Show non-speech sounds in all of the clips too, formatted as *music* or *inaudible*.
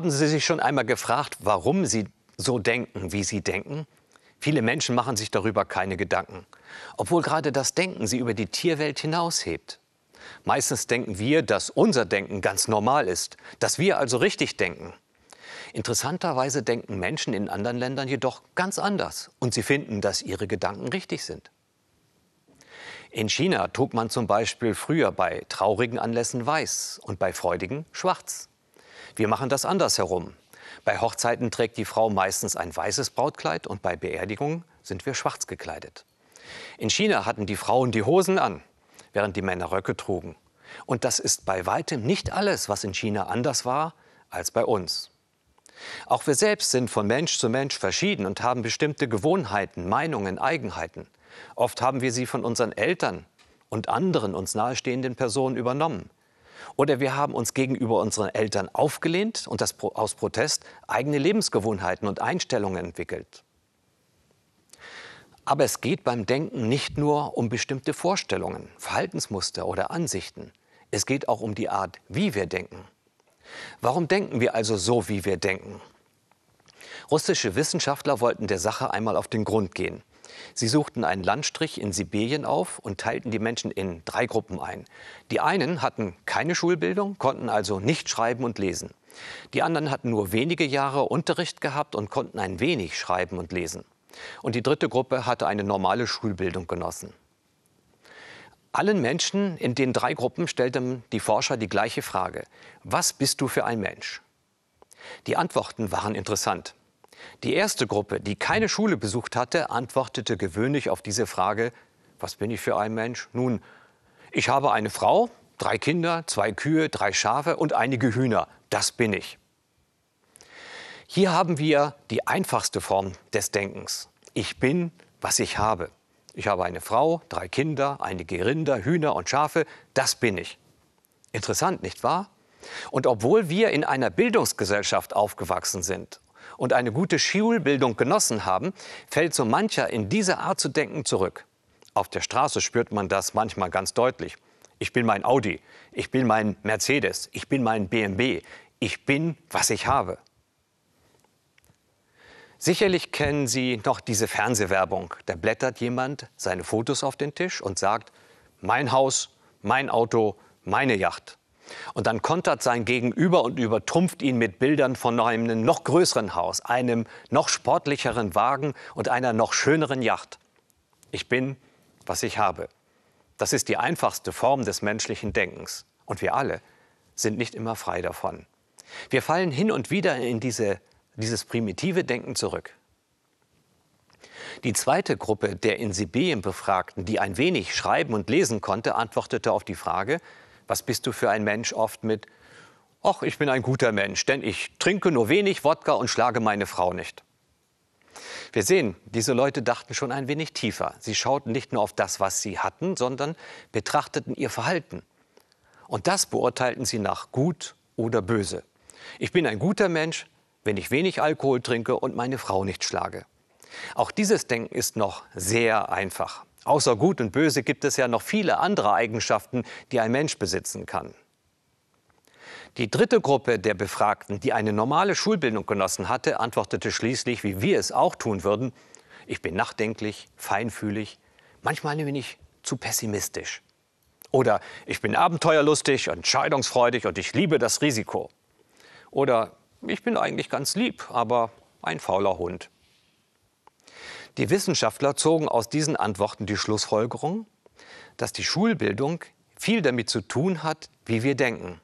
Haben Sie sich schon einmal gefragt, warum Sie so denken, wie Sie denken? Viele Menschen machen sich darüber keine Gedanken, obwohl gerade das Denken sie über die Tierwelt hinaushebt. Meistens denken wir, dass unser Denken ganz normal ist, dass wir also richtig denken. Interessanterweise denken Menschen in anderen Ländern jedoch ganz anders und sie finden, dass ihre Gedanken richtig sind. In China trug man zum Beispiel früher bei traurigen Anlässen weiß und bei freudigen schwarz. Wir machen das andersherum. Bei Hochzeiten trägt die Frau meistens ein weißes Brautkleid und bei Beerdigungen sind wir schwarz gekleidet. In China hatten die Frauen die Hosen an, während die Männer Röcke trugen. Und das ist bei weitem nicht alles, was in China anders war als bei uns. Auch wir selbst sind von Mensch zu Mensch verschieden und haben bestimmte Gewohnheiten, Meinungen, Eigenheiten. Oft haben wir sie von unseren Eltern und anderen uns nahestehenden Personen übernommen. Oder wir haben uns gegenüber unseren Eltern aufgelehnt und das aus Protest eigene Lebensgewohnheiten und Einstellungen entwickelt. Aber es geht beim Denken nicht nur um bestimmte Vorstellungen, Verhaltensmuster oder Ansichten. Es geht auch um die Art, wie wir denken. Warum denken wir also so, wie wir denken? Russische Wissenschaftler wollten der Sache einmal auf den Grund gehen. Sie suchten einen Landstrich in Sibirien auf und teilten die Menschen in drei Gruppen ein. Die einen hatten keine Schulbildung, konnten also nicht schreiben und lesen. Die anderen hatten nur wenige Jahre Unterricht gehabt und konnten ein wenig schreiben und lesen. Und die dritte Gruppe hatte eine normale Schulbildung genossen. Allen Menschen in den drei Gruppen stellten die Forscher die gleiche Frage. Was bist du für ein Mensch? Die Antworten waren interessant. Die erste Gruppe, die keine Schule besucht hatte, antwortete gewöhnlich auf diese Frage, was bin ich für ein Mensch? Nun, ich habe eine Frau, drei Kinder, zwei Kühe, drei Schafe und einige Hühner. Das bin ich. Hier haben wir die einfachste Form des Denkens. Ich bin, was ich habe. Ich habe eine Frau, drei Kinder, einige Rinder, Hühner und Schafe. Das bin ich. Interessant, nicht wahr? Und obwohl wir in einer Bildungsgesellschaft aufgewachsen sind und eine gute Schulbildung genossen haben, fällt so mancher in diese Art zu denken zurück. Auf der Straße spürt man das manchmal ganz deutlich. Ich bin mein Audi, ich bin mein Mercedes, ich bin mein BMW, ich bin, was ich habe. Sicherlich kennen Sie noch diese Fernsehwerbung. Da blättert jemand seine Fotos auf den Tisch und sagt, mein Haus, mein Auto, meine Yacht. Und dann kontert sein Gegenüber und übertrumpft ihn mit Bildern von einem noch größeren Haus, einem noch sportlicheren Wagen und einer noch schöneren Yacht. Ich bin, was ich habe. Das ist die einfachste Form des menschlichen Denkens. Und wir alle sind nicht immer frei davon. Wir fallen hin und wieder in diese, dieses primitive Denken zurück. Die zweite Gruppe der in Sibirien Befragten, die ein wenig schreiben und lesen konnte, antwortete auf die Frage, was bist du für ein Mensch? Oft mit, ach, ich bin ein guter Mensch, denn ich trinke nur wenig Wodka und schlage meine Frau nicht. Wir sehen, diese Leute dachten schon ein wenig tiefer. Sie schauten nicht nur auf das, was sie hatten, sondern betrachteten ihr Verhalten. Und das beurteilten sie nach gut oder böse. Ich bin ein guter Mensch, wenn ich wenig Alkohol trinke und meine Frau nicht schlage. Auch dieses Denken ist noch sehr einfach. Außer Gut und Böse gibt es ja noch viele andere Eigenschaften, die ein Mensch besitzen kann. Die dritte Gruppe der Befragten, die eine normale Schulbildung genossen hatte, antwortete schließlich, wie wir es auch tun würden, ich bin nachdenklich, feinfühlig, manchmal bin ich zu pessimistisch. Oder ich bin abenteuerlustig, entscheidungsfreudig und ich liebe das Risiko. Oder ich bin eigentlich ganz lieb, aber ein fauler Hund. Die Wissenschaftler zogen aus diesen Antworten die Schlussfolgerung, dass die Schulbildung viel damit zu tun hat, wie wir denken.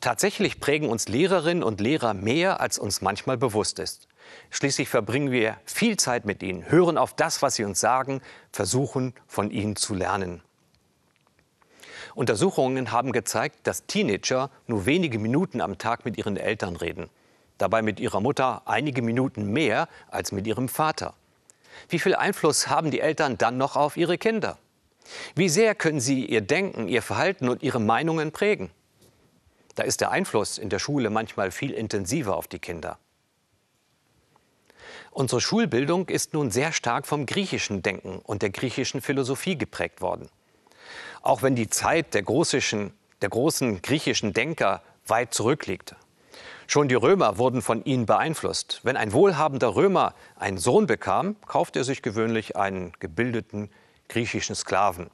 Tatsächlich prägen uns Lehrerinnen und Lehrer mehr, als uns manchmal bewusst ist. Schließlich verbringen wir viel Zeit mit ihnen, hören auf das, was sie uns sagen, versuchen von ihnen zu lernen. Untersuchungen haben gezeigt, dass Teenager nur wenige Minuten am Tag mit ihren Eltern reden, dabei mit ihrer Mutter einige Minuten mehr als mit ihrem Vater. Wie viel Einfluss haben die Eltern dann noch auf ihre Kinder? Wie sehr können sie ihr Denken, ihr Verhalten und ihre Meinungen prägen? Da ist der Einfluss in der Schule manchmal viel intensiver auf die Kinder. Unsere Schulbildung ist nun sehr stark vom griechischen Denken und der griechischen Philosophie geprägt worden. Auch wenn die Zeit der großen, der großen griechischen Denker weit zurückliegt Schon die Römer wurden von ihnen beeinflusst. Wenn ein wohlhabender Römer einen Sohn bekam, kaufte er sich gewöhnlich einen gebildeten griechischen Sklaven,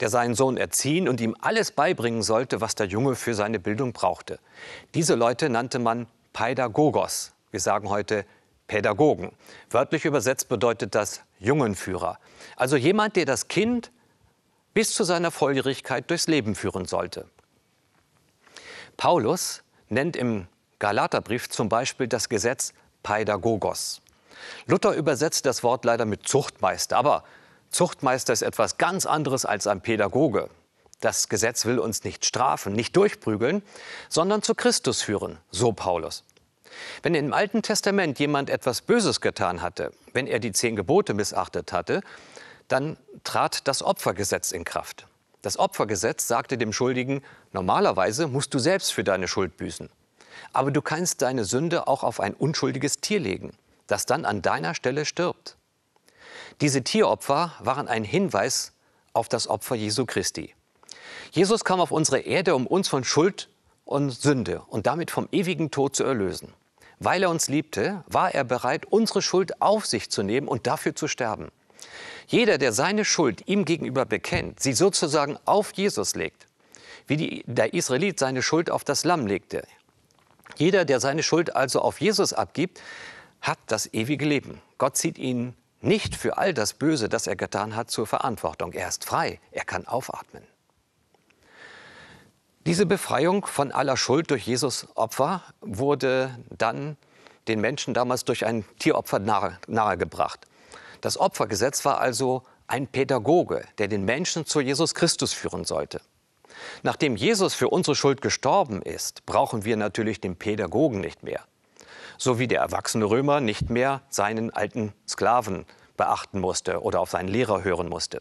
der seinen Sohn erziehen und ihm alles beibringen sollte, was der Junge für seine Bildung brauchte. Diese Leute nannte man Pädagogos. Wir sagen heute Pädagogen. Wörtlich übersetzt bedeutet das Jungenführer. Also jemand, der das Kind bis zu seiner Volljährigkeit durchs Leben führen sollte. Paulus nennt im Galaterbrief zum Beispiel das Gesetz Paidagogos. Luther übersetzt das Wort leider mit Zuchtmeister, aber Zuchtmeister ist etwas ganz anderes als ein Pädagoge. Das Gesetz will uns nicht strafen, nicht durchprügeln, sondern zu Christus führen, so Paulus. Wenn im Alten Testament jemand etwas Böses getan hatte, wenn er die zehn Gebote missachtet hatte, dann trat das Opfergesetz in Kraft. Das Opfergesetz sagte dem Schuldigen, normalerweise musst du selbst für deine Schuld büßen. Aber du kannst deine Sünde auch auf ein unschuldiges Tier legen, das dann an deiner Stelle stirbt. Diese Tieropfer waren ein Hinweis auf das Opfer Jesu Christi. Jesus kam auf unsere Erde, um uns von Schuld und Sünde und damit vom ewigen Tod zu erlösen. Weil er uns liebte, war er bereit, unsere Schuld auf sich zu nehmen und dafür zu sterben. Jeder, der seine Schuld ihm gegenüber bekennt, sie sozusagen auf Jesus legt, wie die, der Israelit seine Schuld auf das Lamm legte jeder, der seine Schuld also auf Jesus abgibt, hat das ewige Leben. Gott zieht ihn nicht für all das Böse, das er getan hat, zur Verantwortung. Er ist frei, er kann aufatmen. Diese Befreiung von aller Schuld durch Jesus Opfer wurde dann den Menschen damals durch ein Tieropfer nahe, nahegebracht. Das Opfergesetz war also ein Pädagoge, der den Menschen zu Jesus Christus führen sollte. Nachdem Jesus für unsere Schuld gestorben ist, brauchen wir natürlich den Pädagogen nicht mehr. So wie der erwachsene Römer nicht mehr seinen alten Sklaven beachten musste oder auf seinen Lehrer hören musste.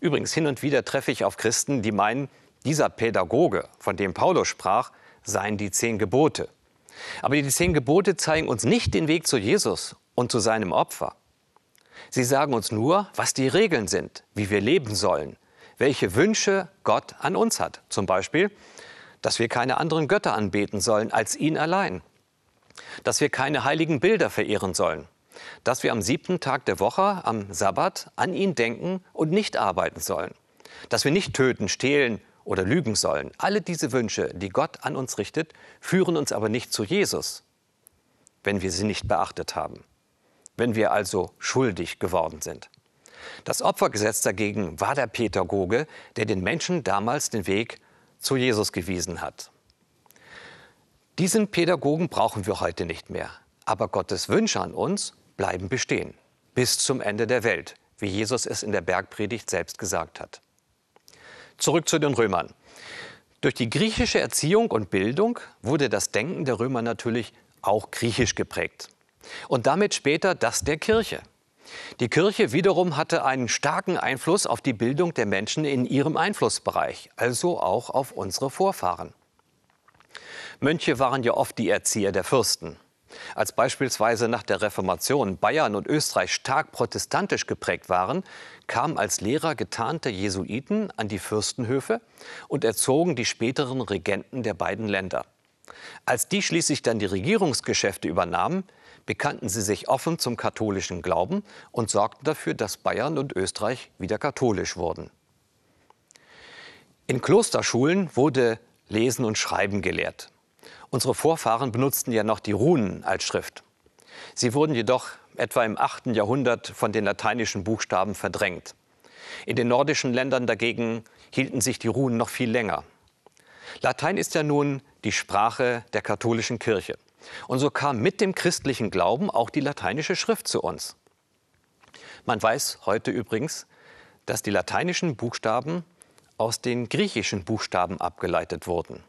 Übrigens, hin und wieder treffe ich auf Christen, die meinen, dieser Pädagoge, von dem Paulus sprach, seien die zehn Gebote. Aber die zehn Gebote zeigen uns nicht den Weg zu Jesus und zu seinem Opfer. Sie sagen uns nur, was die Regeln sind, wie wir leben sollen, welche Wünsche Gott an uns hat. Zum Beispiel, dass wir keine anderen Götter anbeten sollen als ihn allein, dass wir keine heiligen Bilder verehren sollen, dass wir am siebten Tag der Woche, am Sabbat, an ihn denken und nicht arbeiten sollen, dass wir nicht töten, stehlen oder lügen sollen. Alle diese Wünsche, die Gott an uns richtet, führen uns aber nicht zu Jesus, wenn wir sie nicht beachtet haben, wenn wir also schuldig geworden sind. Das Opfergesetz dagegen war der Pädagoge, der den Menschen damals den Weg zu Jesus gewiesen hat. Diesen Pädagogen brauchen wir heute nicht mehr. Aber Gottes Wünsche an uns bleiben bestehen. Bis zum Ende der Welt, wie Jesus es in der Bergpredigt selbst gesagt hat. Zurück zu den Römern. Durch die griechische Erziehung und Bildung wurde das Denken der Römer natürlich auch griechisch geprägt. Und damit später das der Kirche. Die Kirche wiederum hatte einen starken Einfluss auf die Bildung der Menschen in ihrem Einflussbereich, also auch auf unsere Vorfahren. Mönche waren ja oft die Erzieher der Fürsten. Als beispielsweise nach der Reformation Bayern und Österreich stark protestantisch geprägt waren, kamen als Lehrer getarnte Jesuiten an die Fürstenhöfe und erzogen die späteren Regenten der beiden Länder. Als die schließlich dann die Regierungsgeschäfte übernahmen, bekannten sie sich offen zum katholischen Glauben und sorgten dafür, dass Bayern und Österreich wieder katholisch wurden. In Klosterschulen wurde Lesen und Schreiben gelehrt. Unsere Vorfahren benutzten ja noch die Runen als Schrift. Sie wurden jedoch etwa im 8. Jahrhundert von den lateinischen Buchstaben verdrängt. In den nordischen Ländern dagegen hielten sich die Runen noch viel länger. Latein ist ja nun die Sprache der katholischen Kirche. Und so kam mit dem christlichen Glauben auch die lateinische Schrift zu uns. Man weiß heute übrigens, dass die lateinischen Buchstaben aus den griechischen Buchstaben abgeleitet wurden.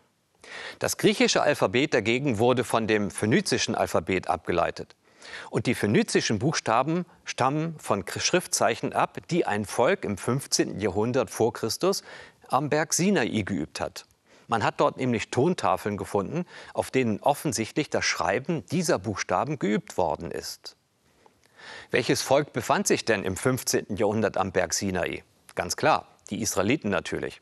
Das griechische Alphabet dagegen wurde von dem phönizischen Alphabet abgeleitet. Und die phönizischen Buchstaben stammen von Schriftzeichen ab, die ein Volk im 15. Jahrhundert vor Christus am Berg Sinai geübt hat. Man hat dort nämlich Tontafeln gefunden, auf denen offensichtlich das Schreiben dieser Buchstaben geübt worden ist. Welches Volk befand sich denn im 15. Jahrhundert am Berg Sinai? Ganz klar, die Israeliten natürlich.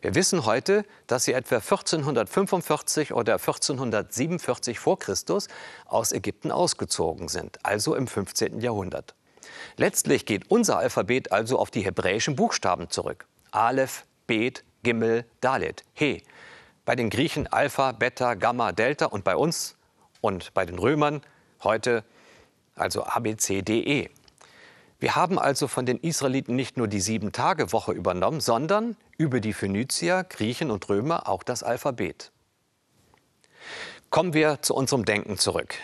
Wir wissen heute, dass sie etwa 1445 oder 1447 vor Christus aus Ägypten ausgezogen sind, also im 15. Jahrhundert. Letztlich geht unser Alphabet also auf die hebräischen Buchstaben zurück. Aleph, Bet, Gimmel, Dalet, He, bei den Griechen Alpha, Beta, Gamma, Delta und bei uns und bei den Römern heute also ABCDE. Wir haben also von den Israeliten nicht nur die Sieben-Tage-Woche übernommen, sondern über die Phönizier, Griechen und Römer auch das Alphabet. Kommen wir zu unserem Denken zurück.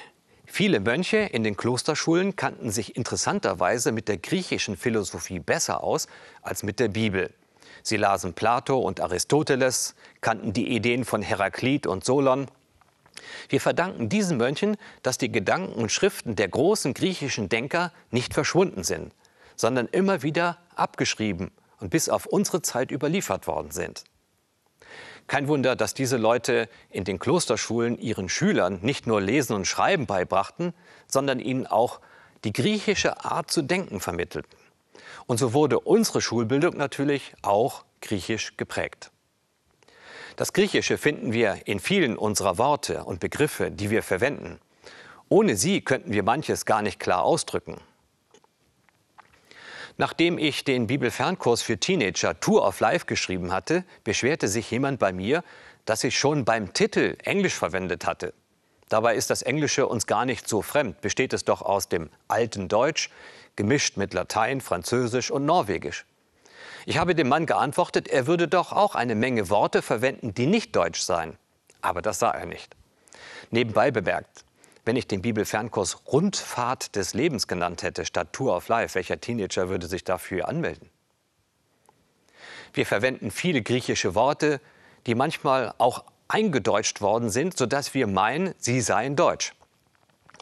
Viele Mönche in den Klosterschulen kannten sich interessanterweise mit der griechischen Philosophie besser aus als mit der Bibel. Sie lasen Plato und Aristoteles, kannten die Ideen von Heraklit und Solon. Wir verdanken diesen Mönchen, dass die Gedanken und Schriften der großen griechischen Denker nicht verschwunden sind, sondern immer wieder abgeschrieben und bis auf unsere Zeit überliefert worden sind. Kein Wunder, dass diese Leute in den Klosterschulen ihren Schülern nicht nur Lesen und Schreiben beibrachten, sondern ihnen auch die griechische Art zu denken vermittelten. Und so wurde unsere Schulbildung natürlich auch griechisch geprägt. Das Griechische finden wir in vielen unserer Worte und Begriffe, die wir verwenden. Ohne sie könnten wir manches gar nicht klar ausdrücken. Nachdem ich den Bibelfernkurs für Teenager Tour of Life geschrieben hatte, beschwerte sich jemand bei mir, dass ich schon beim Titel Englisch verwendet hatte. Dabei ist das Englische uns gar nicht so fremd, besteht es doch aus dem alten Deutsch, gemischt mit Latein, Französisch und Norwegisch. Ich habe dem Mann geantwortet, er würde doch auch eine Menge Worte verwenden, die nicht deutsch seien. Aber das sah er nicht. Nebenbei bemerkt, wenn ich den Bibelfernkurs Rundfahrt des Lebens genannt hätte, statt Tour of Life, welcher Teenager würde sich dafür anmelden? Wir verwenden viele griechische Worte, die manchmal auch eingedeutscht worden sind, sodass wir meinen, sie seien deutsch.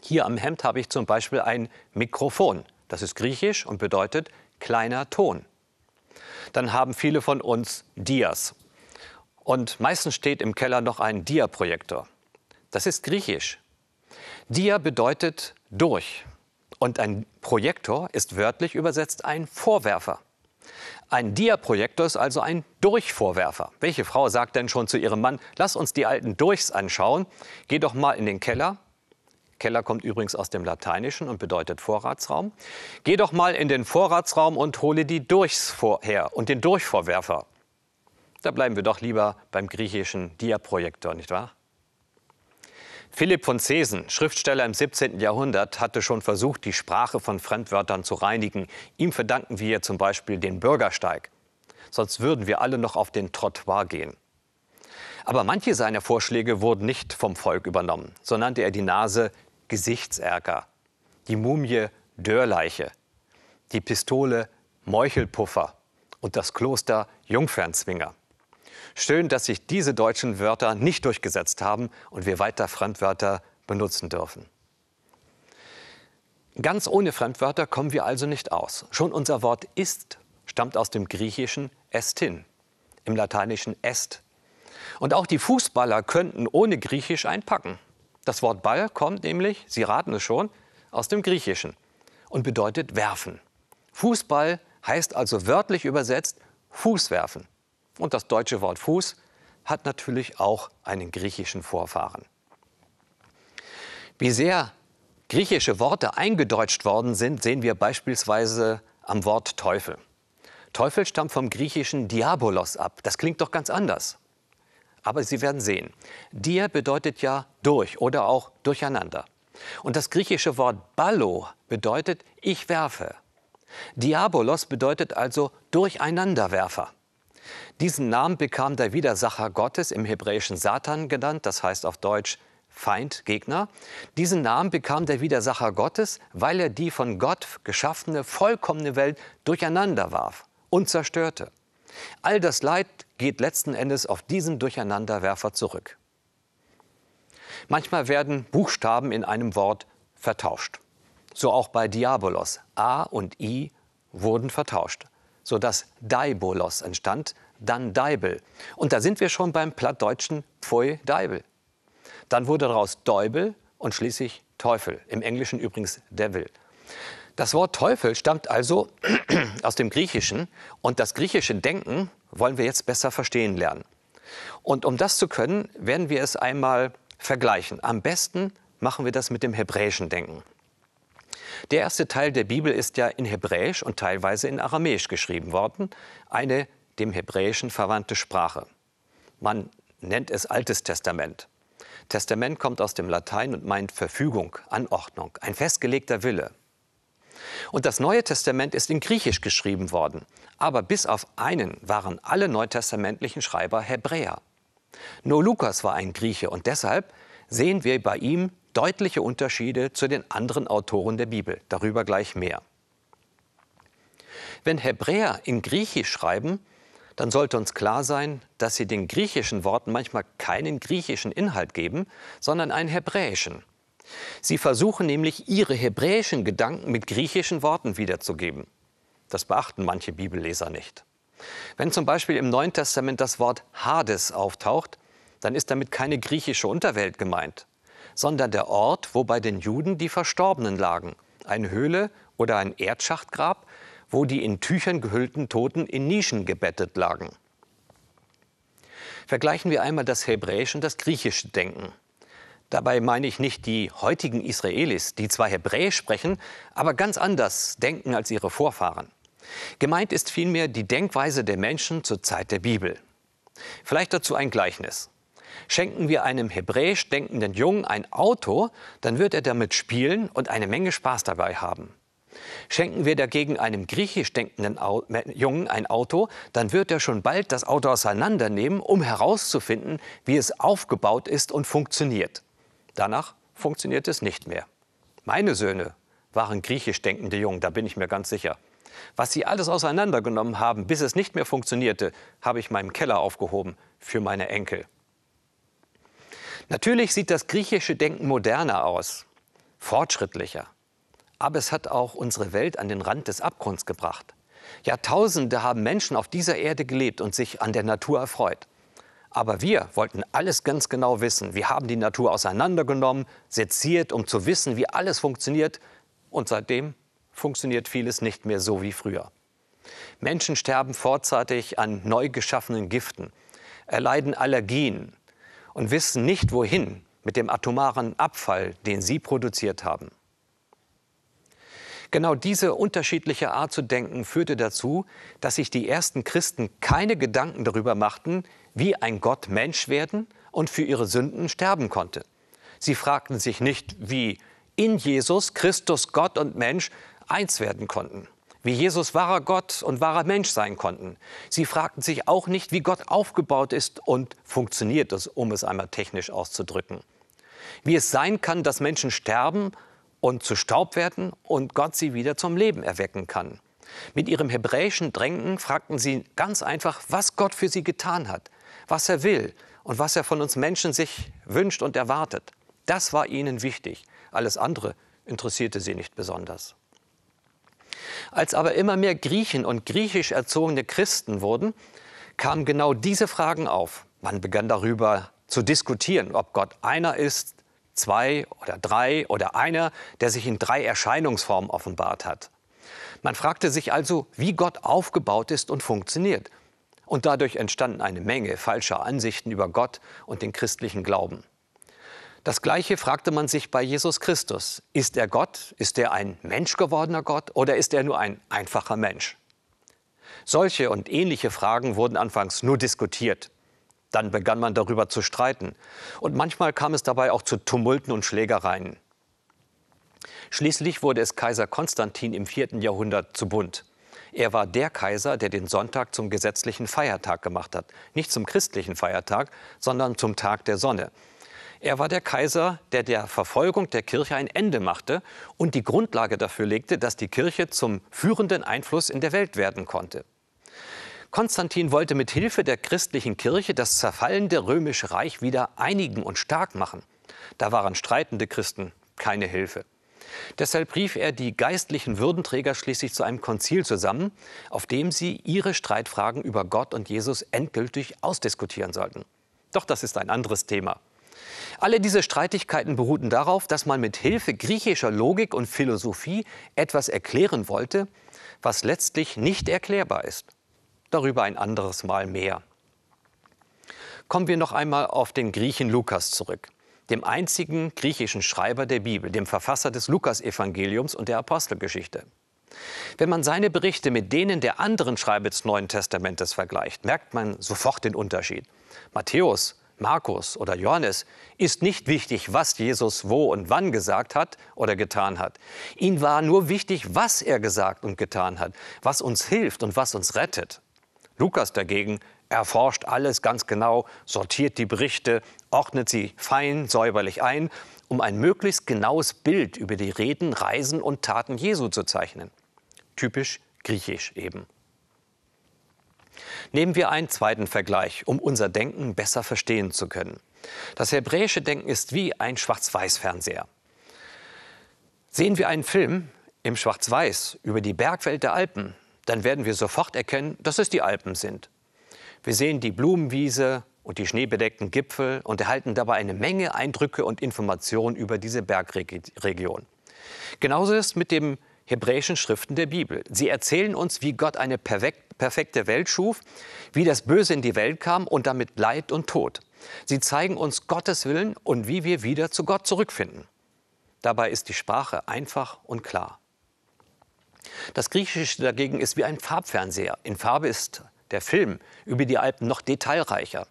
Hier am Hemd habe ich zum Beispiel ein Mikrofon. Das ist griechisch und bedeutet kleiner Ton. Dann haben viele von uns Dias. Und meistens steht im Keller noch ein Dia-Projektor. Das ist griechisch. Dia bedeutet durch. Und ein Projektor ist wörtlich übersetzt ein Vorwerfer. Ein Dia-Projektor ist also ein Durchvorwerfer. Welche Frau sagt denn schon zu ihrem Mann, lass uns die alten Durchs anschauen, geh doch mal in den Keller Keller kommt übrigens aus dem Lateinischen und bedeutet Vorratsraum. Geh doch mal in den Vorratsraum und hole die Durchs vorher und den Durchvorwerfer. Da bleiben wir doch lieber beim griechischen Diaprojektor, nicht wahr? Philipp von Cesen, Schriftsteller im 17. Jahrhundert, hatte schon versucht, die Sprache von Fremdwörtern zu reinigen. Ihm verdanken wir zum Beispiel den Bürgersteig. Sonst würden wir alle noch auf den Trottoir gehen. Aber manche seiner Vorschläge wurden nicht vom Volk übernommen. So nannte er die Nase Gesichtserker, die Mumie Dörrleiche, die Pistole Meuchelpuffer und das Kloster Jungfernzwinger. Schön, dass sich diese deutschen Wörter nicht durchgesetzt haben und wir weiter Fremdwörter benutzen dürfen. Ganz ohne Fremdwörter kommen wir also nicht aus. Schon unser Wort ist stammt aus dem griechischen estin, im lateinischen est. Und auch die Fußballer könnten ohne Griechisch einpacken. Das Wort Ball kommt nämlich, Sie raten es schon, aus dem Griechischen und bedeutet werfen. Fußball heißt also wörtlich übersetzt Fuß werfen. Und das deutsche Wort Fuß hat natürlich auch einen griechischen Vorfahren. Wie sehr griechische Worte eingedeutscht worden sind, sehen wir beispielsweise am Wort Teufel. Teufel stammt vom griechischen Diabolos ab. Das klingt doch ganz anders. Aber Sie werden sehen. Dir bedeutet ja durch oder auch durcheinander. Und das griechische Wort ballo bedeutet ich werfe. Diabolos bedeutet also Durcheinanderwerfer. Diesen Namen bekam der Widersacher Gottes, im Hebräischen Satan genannt, das heißt auf Deutsch Feind, Gegner. Diesen Namen bekam der Widersacher Gottes, weil er die von Gott geschaffene, vollkommene Welt durcheinander warf und zerstörte. All das Leid geht letzten Endes auf diesen Durcheinanderwerfer zurück. Manchmal werden Buchstaben in einem Wort vertauscht. So auch bei Diabolos. A und I wurden vertauscht, sodass Diabolos entstand, dann Deibel. Und da sind wir schon beim plattdeutschen Pfui Deibel. Dann wurde daraus Deubel und schließlich Teufel, im Englischen übrigens Devil. Das Wort Teufel stammt also *clears throat* aus dem Griechischen und das griechische Denken wollen wir jetzt besser verstehen lernen. Und um das zu können, werden wir es einmal vergleichen. Am besten machen wir das mit dem hebräischen Denken. Der erste Teil der Bibel ist ja in Hebräisch und teilweise in Aramäisch geschrieben worden, eine dem Hebräischen verwandte Sprache. Man nennt es Altes Testament. Testament kommt aus dem Latein und meint Verfügung, Anordnung, ein festgelegter Wille. Und das Neue Testament ist in Griechisch geschrieben worden. Aber bis auf einen waren alle neutestamentlichen Schreiber Hebräer. Nur Lukas war ein Grieche und deshalb sehen wir bei ihm deutliche Unterschiede zu den anderen Autoren der Bibel. Darüber gleich mehr. Wenn Hebräer in Griechisch schreiben, dann sollte uns klar sein, dass sie den griechischen Worten manchmal keinen griechischen Inhalt geben, sondern einen hebräischen. Sie versuchen nämlich, ihre hebräischen Gedanken mit griechischen Worten wiederzugeben. Das beachten manche Bibelleser nicht. Wenn zum Beispiel im Neuen Testament das Wort Hades auftaucht, dann ist damit keine griechische Unterwelt gemeint, sondern der Ort, wo bei den Juden die Verstorbenen lagen, eine Höhle oder ein Erdschachtgrab, wo die in Tüchern gehüllten Toten in Nischen gebettet lagen. Vergleichen wir einmal das hebräische und das griechische Denken. Dabei meine ich nicht die heutigen Israelis, die zwar Hebräisch sprechen, aber ganz anders denken als ihre Vorfahren. Gemeint ist vielmehr die Denkweise der Menschen zur Zeit der Bibel. Vielleicht dazu ein Gleichnis. Schenken wir einem hebräisch denkenden Jungen ein Auto, dann wird er damit spielen und eine Menge Spaß dabei haben. Schenken wir dagegen einem griechisch denkenden Au Jungen ein Auto, dann wird er schon bald das Auto auseinandernehmen, um herauszufinden, wie es aufgebaut ist und funktioniert. Danach funktioniert es nicht mehr. Meine Söhne waren griechisch denkende Jungen, da bin ich mir ganz sicher. Was sie alles auseinandergenommen haben, bis es nicht mehr funktionierte, habe ich meinem Keller aufgehoben für meine Enkel. Natürlich sieht das griechische Denken moderner aus, fortschrittlicher. Aber es hat auch unsere Welt an den Rand des Abgrunds gebracht. Jahrtausende haben Menschen auf dieser Erde gelebt und sich an der Natur erfreut. Aber wir wollten alles ganz genau wissen. Wir haben die Natur auseinandergenommen, seziert, um zu wissen, wie alles funktioniert. Und seitdem funktioniert vieles nicht mehr so wie früher. Menschen sterben vorzeitig an neu geschaffenen Giften, erleiden Allergien und wissen nicht, wohin mit dem atomaren Abfall, den sie produziert haben. Genau diese unterschiedliche Art zu denken führte dazu, dass sich die ersten Christen keine Gedanken darüber machten, wie ein Gott Mensch werden und für ihre Sünden sterben konnte. Sie fragten sich nicht, wie in Jesus Christus Gott und Mensch eins werden konnten, wie Jesus wahrer Gott und wahrer Mensch sein konnten. Sie fragten sich auch nicht, wie Gott aufgebaut ist und funktioniert, um es einmal technisch auszudrücken. Wie es sein kann, dass Menschen sterben und zu Staub werden und Gott sie wieder zum Leben erwecken kann. Mit ihrem hebräischen Drängen fragten sie ganz einfach, was Gott für sie getan hat, was er will und was er von uns Menschen sich wünscht und erwartet. Das war ihnen wichtig. Alles andere interessierte sie nicht besonders. Als aber immer mehr Griechen und griechisch erzogene Christen wurden, kamen genau diese Fragen auf. Man begann darüber zu diskutieren, ob Gott einer ist, zwei oder drei oder einer, der sich in drei Erscheinungsformen offenbart hat. Man fragte sich also, wie Gott aufgebaut ist und funktioniert. Und dadurch entstanden eine Menge falscher Ansichten über Gott und den christlichen Glauben. Das Gleiche fragte man sich bei Jesus Christus. Ist er Gott? Ist er ein Menschgewordener Gott? Oder ist er nur ein einfacher Mensch? Solche und ähnliche Fragen wurden anfangs nur diskutiert. Dann begann man darüber zu streiten. Und manchmal kam es dabei auch zu Tumulten und Schlägereien. Schließlich wurde es Kaiser Konstantin im 4. Jahrhundert zu bunt. Er war der Kaiser, der den Sonntag zum gesetzlichen Feiertag gemacht hat. Nicht zum christlichen Feiertag, sondern zum Tag der Sonne. Er war der Kaiser, der der Verfolgung der Kirche ein Ende machte und die Grundlage dafür legte, dass die Kirche zum führenden Einfluss in der Welt werden konnte. Konstantin wollte mit Hilfe der christlichen Kirche das zerfallende römische Reich wieder einigen und stark machen. Da waren streitende Christen keine Hilfe. Deshalb rief er die geistlichen Würdenträger schließlich zu einem Konzil zusammen, auf dem sie ihre Streitfragen über Gott und Jesus endgültig ausdiskutieren sollten. Doch das ist ein anderes Thema. Alle diese Streitigkeiten beruhten darauf, dass man mit Hilfe griechischer Logik und Philosophie etwas erklären wollte, was letztlich nicht erklärbar ist. Darüber ein anderes Mal mehr. Kommen wir noch einmal auf den Griechen Lukas zurück dem einzigen griechischen Schreiber der Bibel, dem Verfasser des Lukasevangeliums und der Apostelgeschichte. Wenn man seine Berichte mit denen der anderen Schreiber des Neuen Testamentes vergleicht, merkt man sofort den Unterschied. Matthäus, Markus oder Johannes ist nicht wichtig, was Jesus wo und wann gesagt hat oder getan hat. Ihnen war nur wichtig, was er gesagt und getan hat, was uns hilft und was uns rettet. Lukas dagegen erforscht alles ganz genau, sortiert die Berichte, ordnet sie fein, säuberlich ein, um ein möglichst genaues Bild über die Reden, Reisen und Taten Jesu zu zeichnen. Typisch griechisch eben. Nehmen wir einen zweiten Vergleich, um unser Denken besser verstehen zu können. Das hebräische Denken ist wie ein Schwarz-Weiß-Fernseher. Sehen wir einen Film im Schwarz-Weiß über die Bergwelt der Alpen, dann werden wir sofort erkennen, dass es die Alpen sind. Wir sehen die Blumenwiese und die schneebedeckten Gipfel und erhalten dabei eine Menge Eindrücke und Informationen über diese Bergregion. Genauso ist mit den hebräischen Schriften der Bibel. Sie erzählen uns, wie Gott eine perfekte Welt schuf, wie das Böse in die Welt kam und damit Leid und Tod. Sie zeigen uns Gottes Willen und wie wir wieder zu Gott zurückfinden. Dabei ist die Sprache einfach und klar. Das Griechische dagegen ist wie ein Farbfernseher. In Farbe ist der Film über die Alpen noch detailreicher.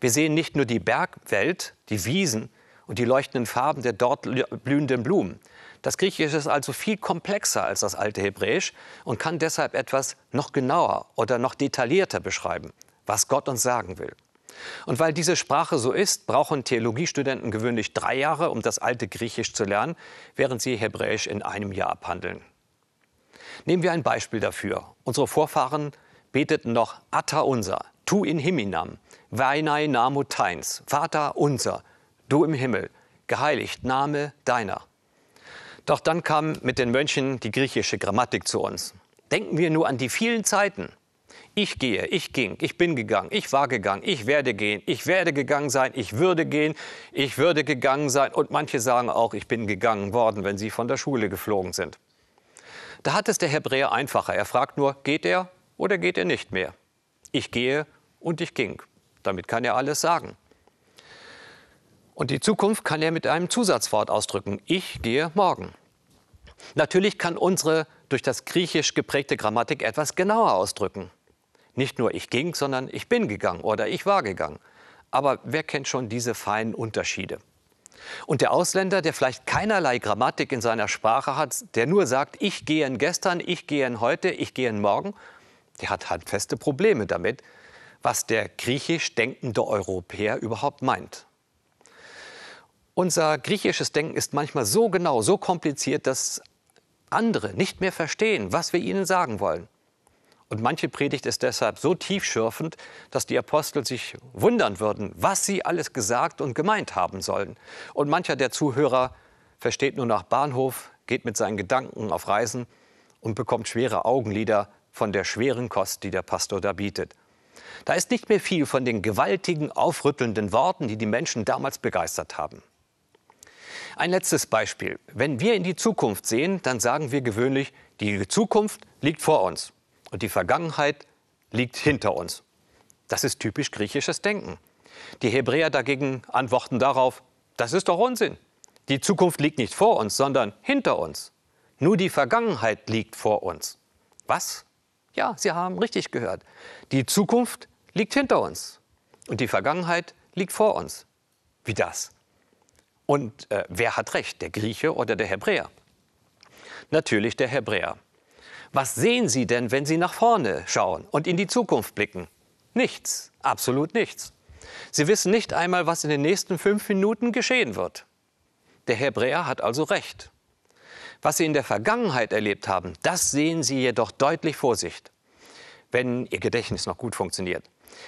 Wir sehen nicht nur die Bergwelt, die Wiesen und die leuchtenden Farben der dort blühenden Blumen. Das Griechische ist also viel komplexer als das alte Hebräisch und kann deshalb etwas noch genauer oder noch detaillierter beschreiben, was Gott uns sagen will. Und weil diese Sprache so ist, brauchen Theologiestudenten gewöhnlich drei Jahre, um das alte Griechisch zu lernen, während sie Hebräisch in einem Jahr abhandeln. Nehmen wir ein Beispiel dafür. Unsere Vorfahren beteten noch Atta unser, tu in himinam, Weinai namu teins, Vater unser, du im Himmel, geheiligt Name deiner. Doch dann kam mit den Mönchen die griechische Grammatik zu uns. Denken wir nur an die vielen Zeiten. Ich gehe, ich ging, ich bin gegangen, ich war gegangen, ich werde gehen, ich werde gegangen sein, ich würde gehen, ich würde gegangen sein und manche sagen auch, ich bin gegangen worden, wenn sie von der Schule geflogen sind. Da hat es der Hebräer einfacher. Er fragt nur, geht er oder geht er nicht mehr? Ich gehe und ich ging. Damit kann er alles sagen. Und die Zukunft kann er mit einem Zusatzwort ausdrücken. Ich gehe morgen. Natürlich kann unsere durch das griechisch geprägte Grammatik etwas genauer ausdrücken. Nicht nur ich ging, sondern ich bin gegangen oder ich war gegangen. Aber wer kennt schon diese feinen Unterschiede? Und der Ausländer, der vielleicht keinerlei Grammatik in seiner Sprache hat, der nur sagt, ich gehe in gestern, ich gehe in heute, ich gehe in morgen, der hat handfeste halt Probleme damit, was der griechisch denkende Europäer überhaupt meint. Unser griechisches Denken ist manchmal so genau, so kompliziert, dass andere nicht mehr verstehen, was wir ihnen sagen wollen. Und manche Predigt ist deshalb so tiefschürfend, dass die Apostel sich wundern würden, was sie alles gesagt und gemeint haben sollen. Und mancher der Zuhörer versteht nur nach Bahnhof, geht mit seinen Gedanken auf Reisen und bekommt schwere Augenlider, von der schweren Kost, die der Pastor da bietet. Da ist nicht mehr viel von den gewaltigen, aufrüttelnden Worten, die die Menschen damals begeistert haben. Ein letztes Beispiel. Wenn wir in die Zukunft sehen, dann sagen wir gewöhnlich, die Zukunft liegt vor uns und die Vergangenheit liegt hinter uns. Das ist typisch griechisches Denken. Die Hebräer dagegen antworten darauf, das ist doch Unsinn. Die Zukunft liegt nicht vor uns, sondern hinter uns. Nur die Vergangenheit liegt vor uns. Was? Ja, Sie haben richtig gehört. Die Zukunft liegt hinter uns und die Vergangenheit liegt vor uns. Wie das? Und äh, wer hat recht, der Grieche oder der Hebräer? Natürlich der Hebräer. Was sehen Sie denn, wenn Sie nach vorne schauen und in die Zukunft blicken? Nichts, absolut nichts. Sie wissen nicht einmal, was in den nächsten fünf Minuten geschehen wird. Der Hebräer hat also recht. Was Sie in der Vergangenheit erlebt haben, das sehen Sie jedoch deutlich vor sich, wenn Ihr Gedächtnis noch gut funktioniert.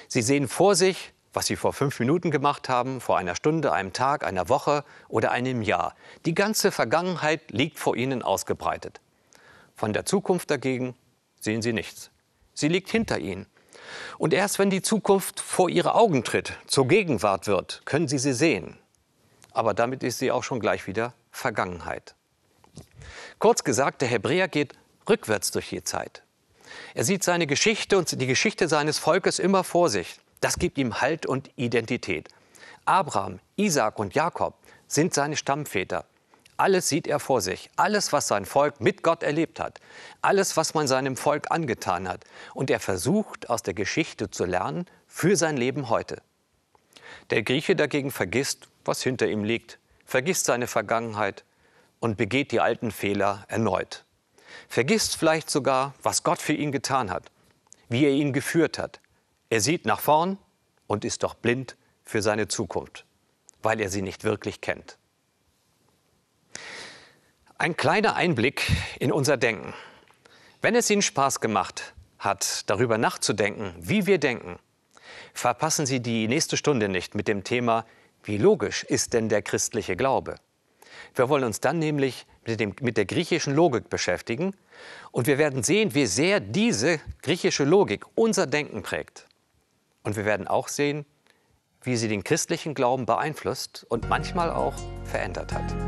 Sie sehen vor sich, was Sie vor fünf Minuten gemacht haben, vor einer Stunde, einem Tag, einer Woche oder einem Jahr. Die ganze Vergangenheit liegt vor Ihnen ausgebreitet. Von der Zukunft dagegen sehen Sie nichts. Sie liegt hinter Ihnen. Und erst wenn die Zukunft vor Ihre Augen tritt, zur Gegenwart wird, können Sie sie sehen. Aber damit ist sie auch schon gleich wieder Vergangenheit. Kurz gesagt, der Hebräer geht rückwärts durch die Zeit. Er sieht seine Geschichte und die Geschichte seines Volkes immer vor sich. Das gibt ihm Halt und Identität. Abraham, Isaac und Jakob sind seine Stammväter. Alles sieht er vor sich, alles, was sein Volk mit Gott erlebt hat, alles, was man seinem Volk angetan hat. Und er versucht, aus der Geschichte zu lernen für sein Leben heute. Der Grieche dagegen vergisst, was hinter ihm liegt, vergisst seine Vergangenheit, und begeht die alten Fehler erneut. Vergisst vielleicht sogar, was Gott für ihn getan hat, wie er ihn geführt hat. Er sieht nach vorn und ist doch blind für seine Zukunft, weil er sie nicht wirklich kennt. Ein kleiner Einblick in unser Denken. Wenn es Ihnen Spaß gemacht hat, darüber nachzudenken, wie wir denken, verpassen Sie die nächste Stunde nicht mit dem Thema, wie logisch ist denn der christliche Glaube? Wir wollen uns dann nämlich mit, dem, mit der griechischen Logik beschäftigen und wir werden sehen, wie sehr diese griechische Logik unser Denken prägt. Und wir werden auch sehen, wie sie den christlichen Glauben beeinflusst und manchmal auch verändert hat.